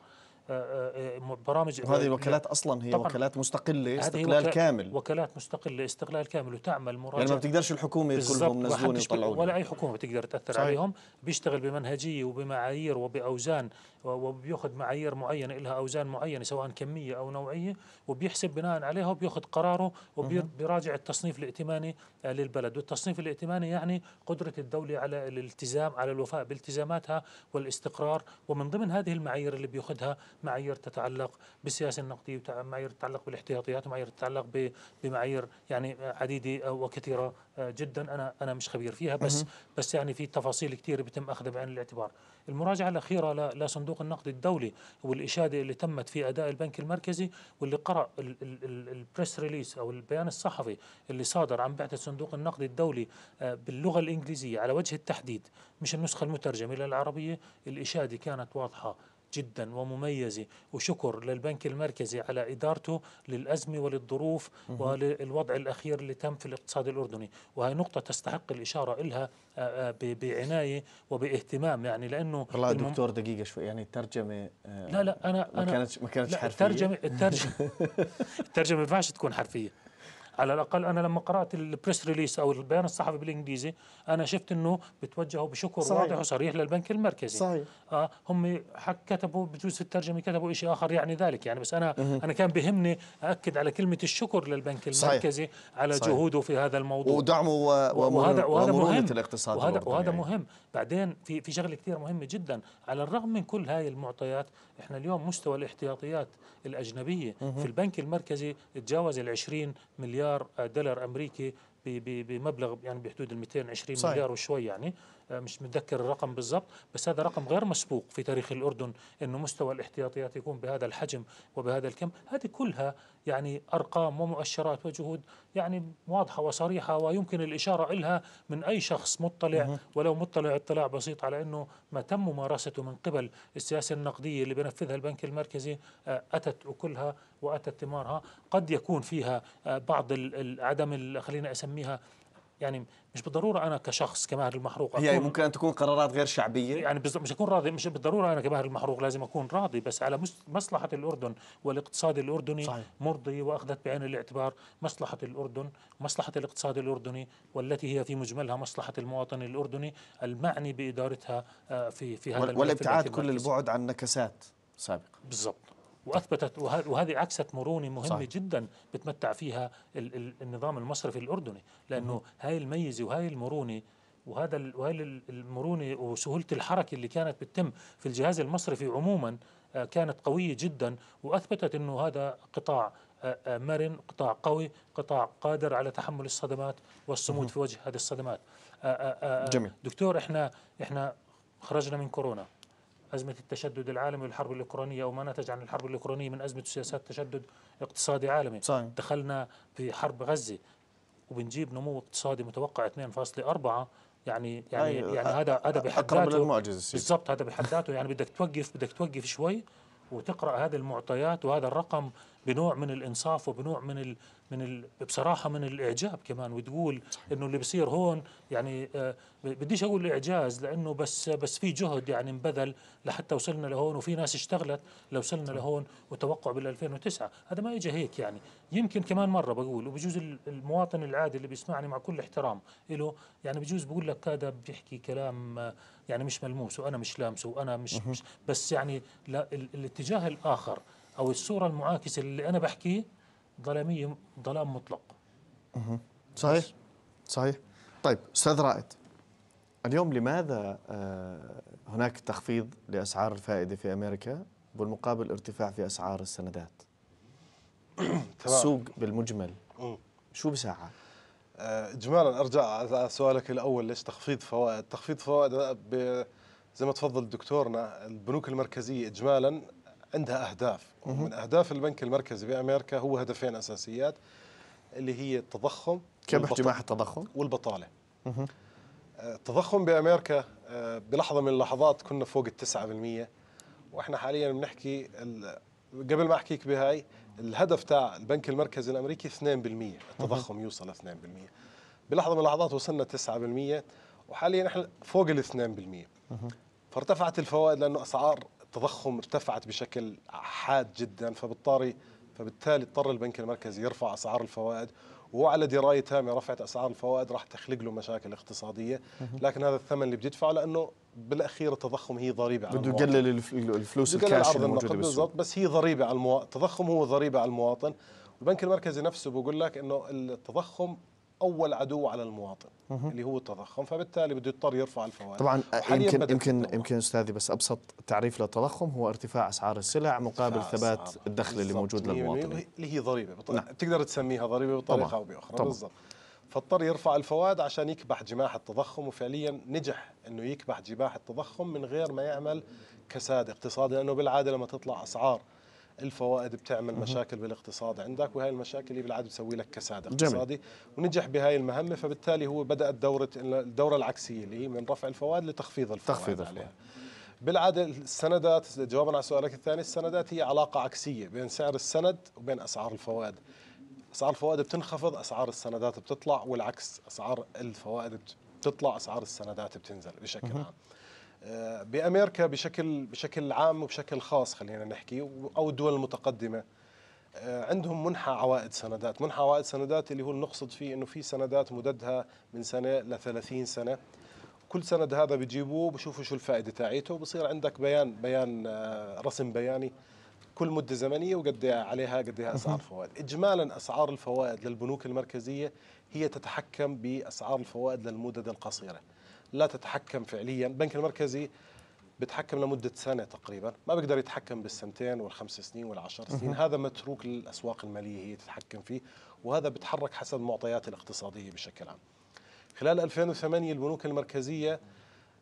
برامج وهذه وكالات اصلا هي وكالات مستقله استقلال وكالات كامل وكالات مستقله استقلال كامل وتعمل مراجعه يعني ما بتقدرش الحكومه كلهم ينزلون يطلعون ولا اي حكومه بتقدر تاثر صحيح. عليهم بيشتغل بمنهجيه وبمعايير وباوزان وبياخذ معايير معينه لها اوزان معينه سواء كميه او نوعيه وبيحسب بناء عليها وبياخذ قراره وبيراجع التصنيف الائتماني للبلد والتصنيف الائتماني يعني قدره الدوله على الالتزام على الوفاء بالتزاماتها والاستقرار ومن ضمن هذه المعايير اللي بياخذها معايير تتعلق بالسياسه النقديه ومعايير تتعلق بالاحتياطيات ومعايير تتعلق بمعايير يعني عديده وكثيره آه، جدا انا انا مش خبير فيها بس بس يعني في تفاصيل كثيره بتم اخذها بعين الاعتبار. المراجعه الاخيره لصندوق النقد الدولي والاشاده اللي تمت في اداء البنك المركزي واللي قرا البريس ريليس او البيان الصحفي اللي صادر عن بعثه صندوق النقد الدولي آه، باللغه الانجليزيه على وجه التحديد مش النسخه المترجمه الى العربيه الاشاده كانت واضحه جدا ومميزة وشكر للبنك المركزي على إدارته للأزمة وللظروف وللوضع الأخير اللي تم في الاقتصاد الأردني وهي نقطة تستحق الإشارة إلها آه، آه، بعناية وباهتمام يعني لأنه والله المم... دكتور دقيقة شوي يعني الترجمة آه، لا لا أنا ما كانتش ما كانتش حرفية الترجمة الترجمة الترجمة ما ينفعش تكون حرفية على الاقل انا لما قرات البريس ريليس او البيان الصحفي بالانجليزي انا شفت انه بتوجهوا بشكر صحيح. واضح وصريح للبنك المركزي صحيح آه هم حك كتبوا بجوز في الترجمه كتبوا شيء اخر يعني ذلك يعني بس انا مه. انا كان بهمني اكد على كلمه الشكر للبنك المركزي صحيح. على صحيح. جهوده في هذا الموضوع ودعمه و... وهذا وهذا مهم الاقتصاد وهذا, وهذا يعني. مهم بعدين في في شغله كثير مهمه جدا على الرغم من كل هاي المعطيات احنا اليوم مستوى الاحتياطيات الاجنبيه مه. في البنك المركزي تجاوز ال 20 مليار مليار دولار امريكي بمبلغ يعني بحدود ال 220 صحيح. مليار وشوي يعني مش متذكر الرقم بالضبط بس هذا رقم غير مسبوق في تاريخ الأردن أنه مستوى الاحتياطيات يكون بهذا الحجم وبهذا الكم هذه كلها يعني أرقام ومؤشرات وجهود يعني واضحة وصريحة ويمكن الإشارة إلها من أي شخص مطلع ولو مطلع اطلاع بسيط على أنه ما تم ممارسته من قبل السياسة النقدية اللي بنفذها البنك المركزي آه، أتت وكلها وأتت ثمارها قد يكون فيها آه، بعض عدم خلينا أسميها يعني مش بالضروره انا كشخص كماهر المحروق هي ممكن ان تكون قرارات غير شعبيه يعني مش اكون راضي مش بالضروره انا كماهر المحروق لازم اكون راضي بس على مصلحه الاردن والاقتصاد الاردني صحيح. مرضي واخذت بعين الاعتبار مصلحه الاردن مصلحه الاقتصاد الاردني والتي هي في مجملها مصلحه المواطن الاردني المعني بادارتها آه، في في هذا والابتعاد كل البعد عن نكسات سابقه بالضبط واثبتت وهذه عكست مرونه مهمه صحيح. جدا بتمتع فيها النظام المصرفي الاردني لانه هاي الميزه وهاي المرونه وهذا وهي المرونه وسهوله الحركه اللي كانت بتتم في الجهاز المصرفي عموما آه، كانت قويه جدا واثبتت انه هذا قطاع آه، آه، مرن قطاع قوي قطاع قادر على تحمل الصدمات والصمود في وجه هذه الصدمات جميل. دكتور احنا احنا خرجنا من كورونا أزمة التشدد العالمي والحرب الأوكرانية وما نتج عن الحرب الأوكرانية من أزمة سياسات تشدد اقتصادي عالمي صحيح. دخلنا في حرب غزة وبنجيب نمو اقتصادي متوقع 2.4 يعني يعني أيوة. يعني هذا هذا بحد ذاته بالضبط هذا بحد ذاته يعني بدك توقف بدك توقف شوي وتقرا هذه المعطيات وهذا الرقم بنوع من الانصاف وبنوع من الـ من الـ بصراحه من الاعجاب كمان وتقول انه اللي بصير هون يعني آه، بديش اقول اعجاز لانه بس بس في جهد يعني انبذل لحتى وصلنا لهون وفي ناس اشتغلت لوصلنا لهون وتوقع بال 2009 هذا ما اجى هيك يعني يمكن كمان مره بقول وبجوز المواطن العادي اللي بيسمعني مع كل احترام له يعني بجوز بقول لك هذا بيحكي كلام آه، يعني مش ملموس وانا مش لامسه وانا مش, مش بس يعني لا الاتجاه الاخر او الصوره المعاكسه اللي انا بحكيه ظلاميه ظلام مطلق اها صحيح صحيح طيب استاذ رائد اليوم لماذا آه، هناك تخفيض لاسعار الفائده في امريكا بالمقابل ارتفاع في اسعار السندات السوق بالمجمل شو بساعه اجمالا آه، ارجع على سؤالك الاول ليش تخفيض فوائد تخفيض فوائد زي ما تفضل دكتورنا البنوك المركزيه اجمالا عندها أهداف ومن أهداف البنك المركزي بأمريكا هو هدفين أساسيات اللي هي التضخم كبح جماح التضخم والبطالة آه، التضخم بأمريكا آه، بلحظة من اللحظات كنا فوق ال 9% وإحنا حاليا بنحكي قبل ما أحكيك بهاي الهدف تاع البنك المركزي الأمريكي 2% التضخم يوصل 2% بلحظة من اللحظات وصلنا 9% وحاليا احنا فوق ال 2% فارتفعت الفوائد لانه اسعار التضخم ارتفعت بشكل حاد جدا فبالطاري فبالتالي اضطر البنك المركزي يرفع اسعار الفوائد وعلى درايه تامه رفعت اسعار الفوائد راح تخلق له مشاكل اقتصاديه لكن هذا الثمن اللي بيدفعه لانه بالاخير التضخم هي ضريبه على بده يقلل الفلوس الكاش الموجوده بالضبط بس هي ضريبه على المواطن التضخم هو ضريبه على المواطن البنك المركزي نفسه بيقول لك انه التضخم اول عدو على المواطن اللي هو التضخم فبالتالي بده يضطر يرفع الفوائد طبعا آه، يمكن يمكن يمكن استاذي بس ابسط تعريف للتضخم هو ارتفاع اسعار السلع مقابل ثبات الدخل اللي موجود للمواطن اللي هي ضريبه بط... نعم. تقدر تسميها ضريبه بطريقه او باخرى بالضبط فاضطر يرفع الفوائد عشان يكبح جماح التضخم وفعليا نجح انه يكبح جماح التضخم من غير ما يعمل كساد اقتصادي لانه بالعاده لما تطلع اسعار الفوائد بتعمل مشاكل بالاقتصاد عندك وهي المشاكل اللي بالعاده بتسوي لك كساد اقتصادي جميل. ونجح بهاي المهمه فبالتالي هو بدات دوره الدوره العكسيه اللي هي من رفع الفوائد لتخفيض الفوائد تخفيض الفوائد عليها. بالعاده السندات جوابا على سؤالك الثاني السندات هي علاقه عكسيه بين سعر السند وبين اسعار الفوائد اسعار الفوائد بتنخفض اسعار السندات بتطلع والعكس اسعار الفوائد بتطلع اسعار السندات بتنزل بشكل عام بامريكا بشكل بشكل عام وبشكل خاص خلينا نحكي او الدول المتقدمه آه، عندهم منحة عوائد سندات، منحة عوائد سندات اللي هو نقصد فيه انه في سندات مددها من سنه ل 30 سنه كل سند هذا بيجيبوه بشوفوا شو الفائده تاعيته وبصير عندك بيان بيان آه، رسم بياني كل مده زمنيه وقد عليها قد اسعار الفوائد، اجمالا اسعار الفوائد للبنوك المركزيه هي تتحكم باسعار الفوائد للمدد القصيره. لا تتحكم فعليا البنك المركزي بتحكم لمدة سنة تقريبا ما بيقدر يتحكم بالسنتين والخمس سنين والعشر سنين هذا متروك للأسواق المالية هي تتحكم فيه وهذا بتحرك حسب المعطيات الاقتصادية بشكل عام خلال 2008 البنوك المركزية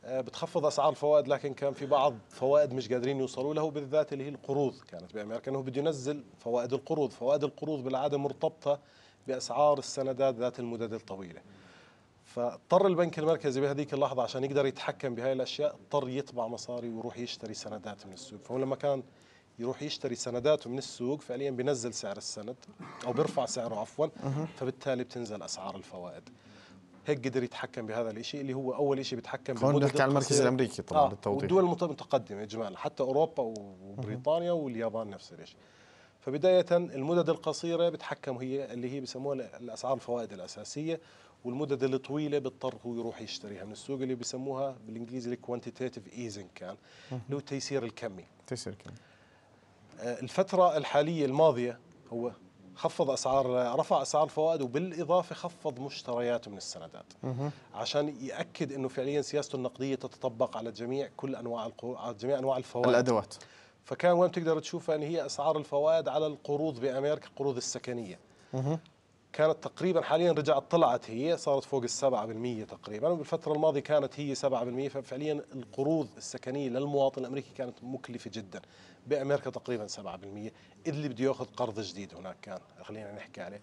آه، بتخفض اسعار الفوائد لكن كان في بعض فوائد مش قادرين يوصلوا له بالذات اللي هي القروض كانت بامريكا انه بده ينزل فوائد القروض، فوائد القروض بالعاده مرتبطه باسعار السندات ذات المدد الطويله. فاضطر البنك المركزي بهذيك اللحظه عشان يقدر يتحكم بهاي الاشياء اضطر يطبع مصاري ويروح يشتري سندات من السوق فهو لما كان يروح يشتري سنداته من السوق فعليا بينزل سعر السند او بيرفع سعره عفوا فبالتالي بتنزل اسعار الفوائد هيك قدر يتحكم بهذا الشيء اللي هو اول شيء بيتحكم هون نحكي عن المركز الامريكي طبعا آه للتوضيح والدول المتقدمه اجمالا حتى اوروبا وبريطانيا واليابان نفس الشيء فبداية المدد القصيرة بتحكم هي اللي هي بسموها الأسعار الفوائد الأساسية والمدد الطويله بيضطر هو يروح يشتريها من السوق اللي بيسموها بالانجليزي الكوانتيتيف ايزنج كان اللي هو التيسير الكمي تيسير الكمي آه، الفتره الحاليه الماضيه هو خفض اسعار رفع اسعار الفوائد وبالاضافه خفض مشترياته من السندات عشان ياكد انه فعليا سياسته النقديه تتطبق على جميع كل انواع القروض على جميع انواع الفوائد الادوات فكان وين بتقدر تشوفها ان هي اسعار الفوائد على القروض بامريكا القروض السكنيه كانت تقريبا حاليا رجعت طلعت هي صارت فوق ال 7% تقريبا بالفترة الماضية كانت هي 7% ففعليا القروض السكنية للمواطن الأمريكي كانت مكلفة جدا بأمريكا تقريبا 7% اللي بده يأخذ قرض جديد هناك كان خلينا نحكي عليه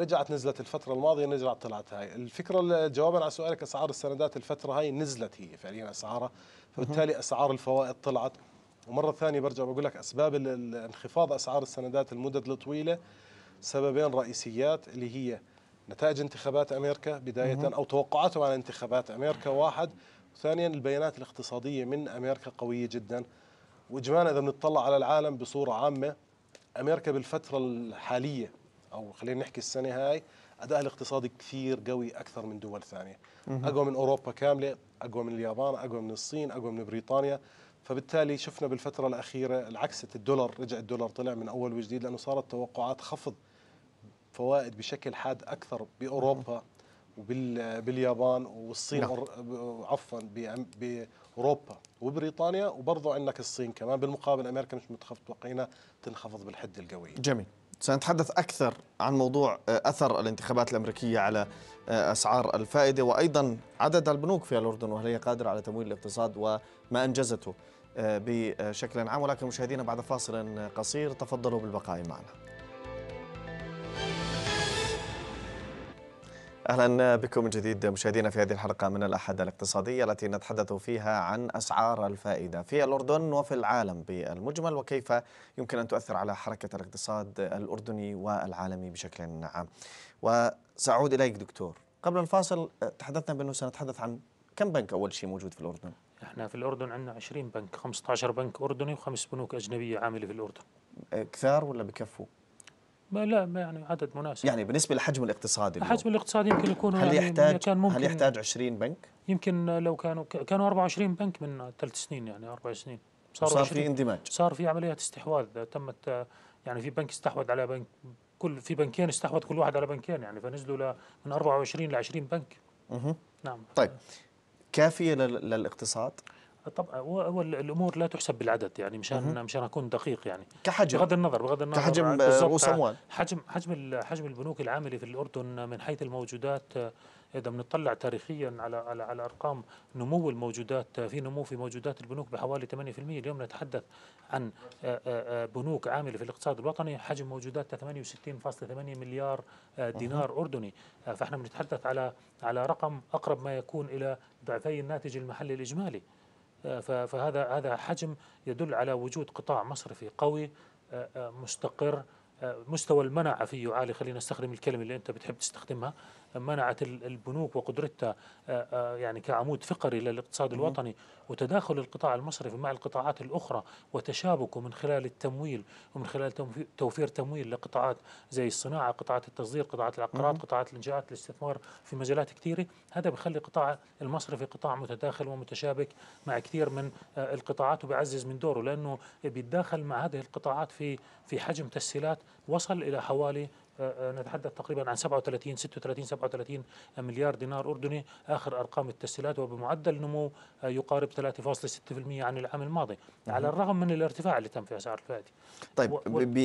رجعت نزلت الفترة الماضية رجعت طلعت هاي الفكرة جوابا على سؤالك أسعار السندات الفترة هاي نزلت هي فعليا أسعارها فبالتالي أسعار الفوائد طلعت ومرة ثانية برجع بقول لك أسباب انخفاض أسعار السندات المدد الطويلة سببين رئيسيات اللي هي نتائج انتخابات امريكا بدايه او توقعاتهم على انتخابات امريكا واحد ثانيا البيانات الاقتصاديه من امريكا قويه جدا واجمالا اذا بنطلع على العالم بصوره عامه امريكا بالفتره الحاليه او خلينا نحكي السنه هاي اداء الاقتصادي كثير قوي اكثر من دول ثانيه اقوى من اوروبا كامله اقوى من اليابان اقوى من الصين اقوى من بريطانيا فبالتالي شفنا بالفترة الأخيرة العكسة الدولار رجع الدولار طلع من أول وجديد لأنه صارت توقعات خفض فوائد بشكل حاد اكثر باوروبا وباليابان والصين نعم. عفوا باوروبا وبريطانيا وبرضه عندك الصين كمان بالمقابل امريكا مش متوقعينها تنخفض بالحد القويه جميل سنتحدث اكثر عن موضوع آه، اثر الانتخابات الامريكيه على آه، اسعار الفائده وايضا عدد البنوك في الاردن وهل هي قادره على تمويل الاقتصاد وما انجزته آه، بشكل عام ولكن مشاهدينا بعد فاصل قصير تفضلوا بالبقاء معنا أهلا بكم من جديد مشاهدينا في هذه الحلقة من الأحد الاقتصادية التي نتحدث فيها عن أسعار الفائدة في الأردن وفي العالم بالمجمل وكيف يمكن أن تؤثر على حركة الاقتصاد الأردني والعالمي بشكل عام وسأعود إليك دكتور قبل الفاصل تحدثنا بأنه سنتحدث عن كم بنك أول شيء موجود في الأردن؟ احنا في الأردن عندنا 20 بنك 15 بنك أردني وخمس بنوك أجنبية عاملة في الأردن كثار ولا بكفوا؟ ما لا ما يعني عدد مناسب يعني بالنسبه للحجم الاقتصادي الحجم الاقتصادي يمكن يكون هل يعني يحتاج يعني كان ممكن هل يحتاج 20 بنك؟ يمكن لو كانوا كانوا 24 بنك من ثلاث سنين يعني اربع سنين صار, صار في اندماج صار في عمليات استحواذ تمت يعني في بنك استحوذ على بنك كل في بنكين استحوذ كل واحد على بنكين يعني فنزلوا ل من 24 ل 20 بنك اها نعم طيب كافيه للاقتصاد؟ طبعا هو الامور لا تحسب بالعدد يعني مشان مشان اكون دقيق يعني كحجم بغض النظر بغض النظر كحجم رؤوس آه، اموال حجم حجم حجم البنوك العامله في الاردن من حيث الموجودات آه، اذا بنطلع تاريخيا على على على ارقام نمو الموجودات آه، في نمو في موجودات البنوك بحوالي 8% اليوم نتحدث عن بنوك عامله في الاقتصاد الوطني حجم موجوداتها 68.8 مليار دينار اردني فاحنا بنتحدث على على رقم اقرب ما يكون الى ضعفي الناتج المحلي الاجمالي آه، فهذا هذا حجم يدل على وجود قطاع مصرفي قوي آه، آه، مستقر مستوى المناعة فيه عالي خلينا نستخدم الكلمة اللي أنت بتحب تستخدمها منعت البنوك وقدرتها آه، آه، يعني كعمود فقري للاقتصاد الوطني وتداخل القطاع المصرفي مع القطاعات الأخرى وتشابكه من خلال التمويل ومن خلال توفير تمويل لقطاعات زي الصناعة قطاعات التصدير قطاعات العقارات قطاعات الإنشاءات الاستثمار في مجالات كثيرة هذا بخلي قطاع المصرفي قطاع متداخل ومتشابك مع كثير من آه، القطاعات وبيعزز من دوره لأنه بيتداخل مع هذه القطاعات في في حجم تسهيلات وصل إلى حوالي آه، آه، نتحدث تقريبا عن 37 36 37 مليار دينار اردني اخر ارقام التسهيلات وبمعدل نمو آه، يقارب 3.6% عن العام الماضي على الرغم من الارتفاع اللي تم في اسعار الفائده طيب و...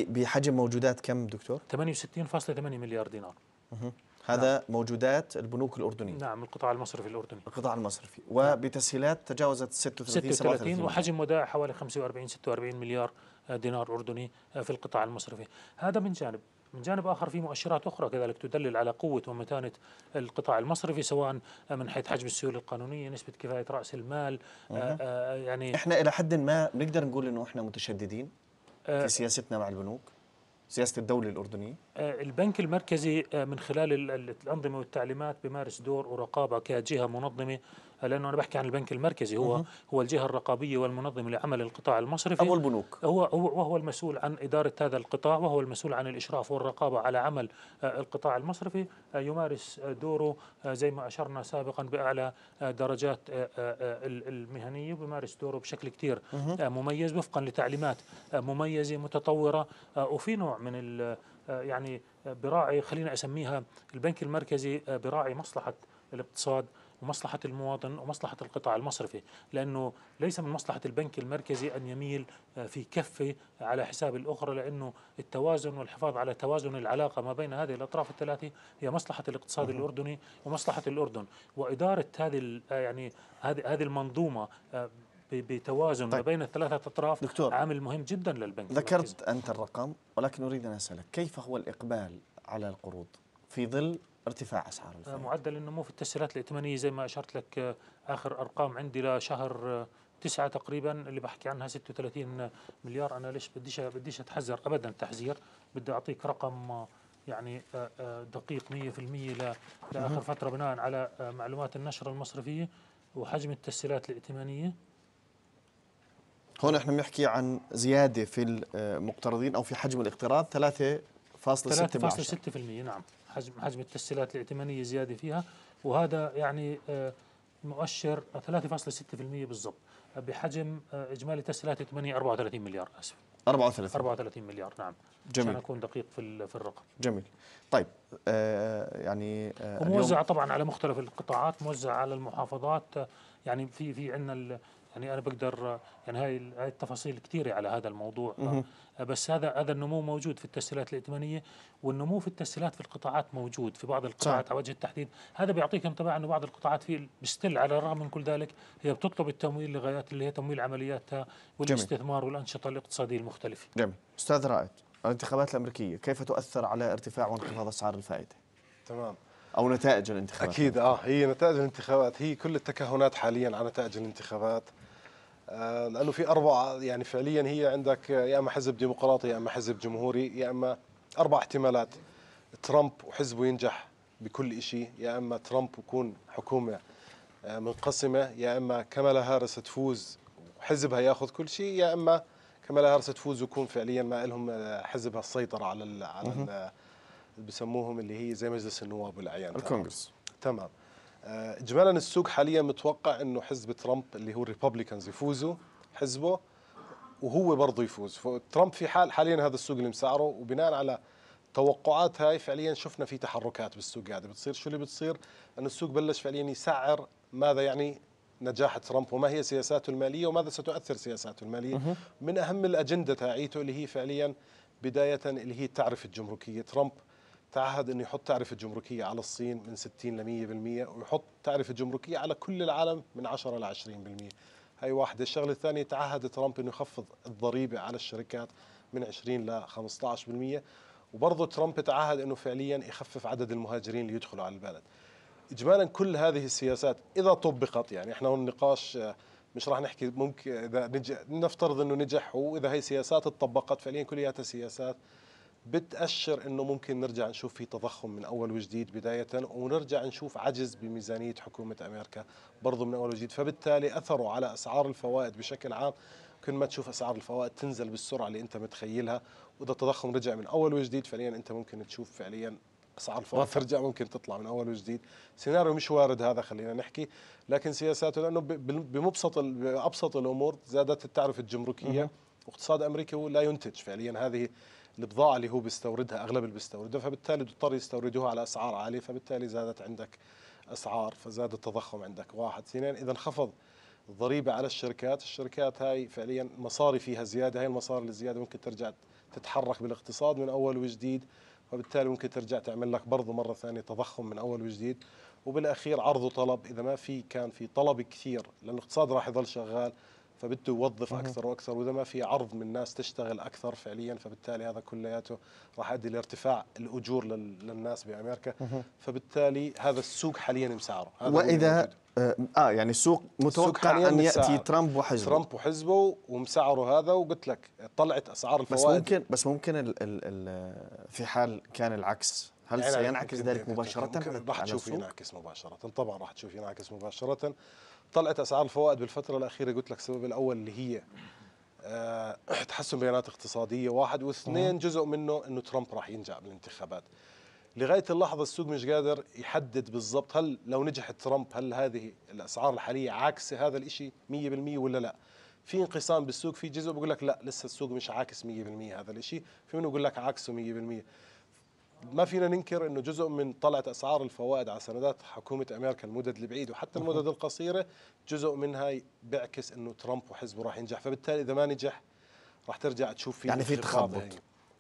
بحجم موجودات كم دكتور 68.8 مليار دينار نعم. هذا نعم. موجودات البنوك الأردنية نعم القطاع المصرفي الأردني القطاع المصرفي نعم. وبتسهيلات تجاوزت 36 36 وحجم ودائع حوالي 45 46 مليار دينار أردني في القطاع المصرفي هذا من جانب من جانب آخر في مؤشرات أخرى كذلك تدلل على قوة ومتانة القطاع المصرفي سواء آه، من حيث حجم السيولة القانونية نسبة كفاية رأس المال آه، آه، يعني إحنا إلى حد ما بنقدر نقول إنه إحنا متشددين في سياستنا مع البنوك سياسه الدوله الاردنيه؟ البنك المركزي من خلال الانظمه والتعليمات بمارس دور ورقابه كجهه منظمه لانه انا بحكي عن البنك المركزي هو مه. هو الجهه الرقابيه والمنظمه لعمل القطاع المصرفي او البنوك هو هو وهو المسؤول عن اداره هذا القطاع وهو المسؤول عن الاشراف والرقابه على عمل آه، القطاع المصرفي آه، يمارس آه، دوره زي ما اشرنا سابقا باعلى درجات المهنيه ويمارس دوره بشكل كثير مميز وفقا لتعليمات مميزه متطوره وفي نوع من يعني براعي خلينا اسميها البنك المركزي براعي مصلحه الاقتصاد ومصلحة المواطن ومصلحة القطاع المصرفي لأنه ليس من مصلحة البنك المركزي أن يميل آه، في كفة آه، على حساب الأخرى لأنه التوازن والحفاظ على توازن العلاقة ما بين هذه الأطراف الثلاثة هي مصلحة الاقتصاد الأردني ومصلحة الأردن وإدارة هذه آه، يعني هذه هذه المنظومة بتوازن طيب. ما بين الثلاثة أطراف دكتور عامل مهم جدا للبنك ذكرت المركزي. أنت الرقم ولكن أريد أن أسألك كيف هو الإقبال على القروض في ظل ارتفاع اسعار الفائده معدل النمو في التسهيلات الائتمانيه زي ما اشرت لك آه، اخر ارقام عندي لشهر آه، تسعة تقريبا اللي بحكي عنها 36 مليار انا ليش بديش بديش اتحذر ابدا تحذير بدي اعطيك رقم آه، يعني دقيق 100% لاخر فتره بناء على معلومات النشره المصرفيه وحجم التسهيلات الائتمانيه هون احنا بنحكي عن زياده في المقترضين او في حجم الاقتراض 3.6% 3.6% نعم حجم حجم التسجيلات الائتمانيه زياده فيها وهذا يعني آه، مؤشر 3.6% بالضبط بحجم آه، اجمالي تسهيلات الائتمانيه 34 مليار اسف 34 34 مليار نعم جميل عشان اكون دقيق في في الرقم جميل طيب آه يعني آه وموزع طبعا على مختلف القطاعات موزع على المحافظات آه، يعني في في عندنا يعني انا بقدر يعني هاي التفاصيل كثيره على هذا الموضوع بس هذا هذا النمو موجود في التسهيلات الائتمانيه والنمو في التسهيلات في القطاعات موجود في بعض القطاعات على وجه التحديد هذا بيعطيك انطباع انه بعض القطاعات في بستل على الرغم من كل ذلك هي بتطلب التمويل لغايات اللي هي تمويل عملياتها والاستثمار جميل. والانشطه الاقتصاديه المختلفه جميل استاذ رائد الانتخابات الامريكيه كيف تؤثر على ارتفاع وانخفاض اسعار الفائده تمام او نتائج الانتخابات اكيد اه هي نتائج الانتخابات هي كل التكهنات حاليا على نتائج الانتخابات آه، لانه في اربع يعني فعليا هي عندك يا اما حزب ديمقراطي يا اما حزب جمهوري يا اما اربع احتمالات ترامب وحزبه ينجح بكل شيء يا اما ترامب يكون حكومه آه، منقسمه يا اما كمالا هارس تفوز وحزبها ياخذ كل شيء يا اما كمالا هارس تفوز ويكون فعليا ما لهم آه، حزبها السيطره على على اللي بسموهم اللي هي زي مجلس النواب والاعيان الكونغرس تمام اجمالا آه، السوق حاليا متوقع انه حزب ترامب اللي هو الريببليكنز يفوزوا حزبه وهو برضه يفوز فترامب في حال حاليا هذا السوق اللي مسعره وبناء على توقعات هاي فعليا شفنا في تحركات بالسوق قاعده بتصير شو اللي بتصير انه السوق بلش فعليا يسعر ماذا يعني نجاح ترامب وما هي سياساته الماليه وماذا ستؤثر سياساته الماليه من اهم الاجنده تاعيته اللي هي فعليا بدايه اللي هي التعرفه الجمركيه ترامب تعهد انه يحط تعرفه جمركيه على الصين من 60 ل 100% ويحط تعرفه جمركيه على كل العالم من 10 ل 20% هي واحده، الشغله الثانيه تعهد ترامب انه يخفض الضريبه على الشركات من 20 ل 15% وبرضه ترامب تعهد انه فعليا يخفف عدد المهاجرين اللي يدخلوا على البلد. اجمالا كل هذه السياسات اذا طبقت يعني احنا هون النقاش مش راح نحكي ممكن اذا نفترض انه نجح واذا هي سياسات تطبقت فعليا كلياتها سياسات بتأشر أنه ممكن نرجع نشوف في تضخم من أول وجديد بداية ونرجع نشوف عجز بميزانية حكومة أمريكا برضو من أول وجديد فبالتالي أثره على أسعار الفوائد بشكل عام كل ما تشوف اسعار الفوائد تنزل بالسرعه اللي انت متخيلها واذا التضخم رجع من اول وجديد فعليا انت ممكن تشوف فعليا اسعار الفوائد ترجع ممكن تطلع من اول وجديد سيناريو مش وارد هذا خلينا نحكي لكن سياساته لانه بمبسط بابسط الامور زادت التعرفه الجمركيه واقتصاد امريكا هو لا ينتج فعليا هذه البضاعه اللي هو بيستوردها اغلب اللي بيستوردها فبالتالي بيضطر يستوردوها على اسعار عاليه فبالتالي زادت عندك اسعار فزاد التضخم عندك واحد اثنين اذا انخفض الضريبه على الشركات الشركات هاي فعليا مصاري فيها زياده هاي المصاري الزياده ممكن ترجع تتحرك بالاقتصاد من اول وجديد وبالتالي ممكن ترجع تعمل لك برضه مره ثانيه تضخم من اول وجديد وبالاخير عرض وطلب اذا ما في كان في طلب كثير لان الاقتصاد راح يضل شغال فبده يوظف اكثر واكثر واذا ما في عرض من ناس تشتغل اكثر فعليا فبالتالي هذا كلياته راح يؤدي لارتفاع الاجور للناس بامريكا فبالتالي هذا السوق حاليا مسعره هذا واذا آه،, اه يعني السوق متوقع السوق ان ياتي السعر. ترامب وحزبه ترامب وحزبه ومسعره هذا وقلت لك طلعت اسعار الفوائد بس ممكن بس ممكن الـ الـ الـ في حال كان العكس هل يعني سينعكس ذلك مباشرة؟ راح تشوف ينعكس مباشرة، طبعا راح تشوف ينعكس مباشرة طلعت اسعار الفوائد بالفتره الاخيره قلت لك السبب الاول اللي هي أه تحسن بيانات اقتصاديه واحد واثنين جزء منه انه ترامب راح ينجح بالانتخابات لغايه اللحظه السوق مش قادر يحدد بالضبط هل لو نجح ترامب هل هذه الاسعار الحاليه عاكسه هذا الشيء 100% ولا لا في انقسام بالسوق في جزء بيقول لك لا لسه السوق مش عاكس 100% هذا الشيء في منه بيقول لك عاكسه 100% ما فينا ننكر انه جزء من طلعت اسعار الفوائد على سندات حكومه امريكا المدد البعيد وحتى المدد القصيره جزء منها بيعكس انه ترامب وحزبه راح ينجح فبالتالي اذا ما نجح راح ترجع تشوف في يعني في تخبط يعني.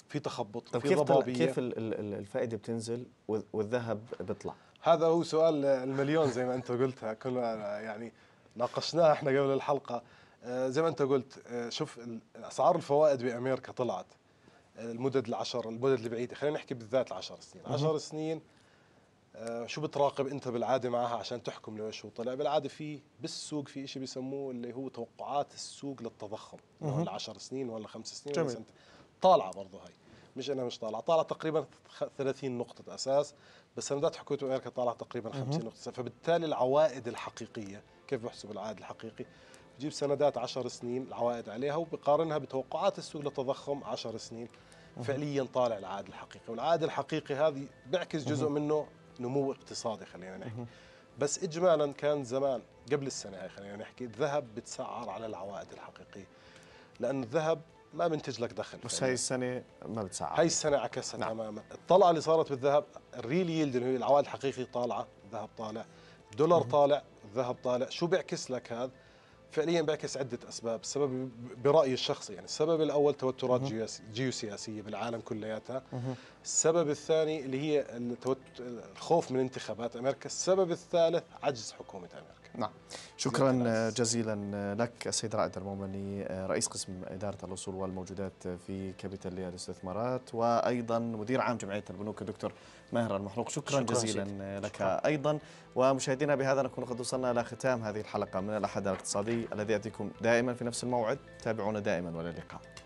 في تخبط طب في كيف ضبابيه كيف الفائده بتنزل والذهب بيطلع هذا هو سؤال المليون زي ما انت قلتها كنا يعني ناقشناها احنا قبل الحلقه آه، زي ما انت قلت آه، شوف اسعار الفوائد بامريكا طلعت المدد العشر المدد البعيده خلينا نحكي بالذات العشر سنين عشر سنين آه شو بتراقب انت بالعاده معها عشان تحكم لو هو طلع بالعاده في بالسوق في شيء بيسموه اللي هو توقعات السوق للتضخم ولا 10 سنين ولا خمس سنين جميل. ولا سنتين طالعه برضه هي مش انها مش طالعه طالعه تقريبا 30 نقطه اساس بس سندات حكومه امريكا طالعه تقريبا 50 نقطه فبالتالي العوائد الحقيقيه كيف بحسب العائد الحقيقي بجيب سندات 10 سنين العوائد عليها وبقارنها بتوقعات السوق للتضخم 10 سنين فعليا طالع العائد الحقيقي والعائد الحقيقي هذه بيعكس جزء منه نمو اقتصادي خلينا نحكي بس اجمالا كان زمان قبل السنه هاي خلينا نحكي الذهب بتسعر على العوائد الحقيقيه لان الذهب ما بنتج لك دخل بس هاي السنه ما بتسعر هاي السنه عكسها نعم. تماما الطلعه اللي صارت بالذهب الريل يلد اللي هي العوائد الحقيقيه طالعه الذهب طالع الدولار طالع الذهب طالع شو بيعكس لك هذا فعليا بعكس عده اسباب، السبب برايي الشخصي يعني السبب الاول توترات جيوسياسيه بالعالم كلياتها. السبب الثاني اللي هي الخوف من انتخابات امريكا، السبب الثالث عجز حكومه امريكا. نعم. شكرا جزيلا لك السيد رائد المومني رئيس قسم اداره الاصول والموجودات في كابيتال للاستثمارات وايضا مدير عام جمعيه البنوك الدكتور ماهر المحروق شكرا, شكرا جزيلا شكرا. لك شكرا. أيضا ومشاهدينا بهذا نكون قد وصلنا إلى ختام هذه الحلقة من الأحد الاقتصادي الذي يأتيكم دائما في نفس الموعد تابعونا دائما والى اللقاء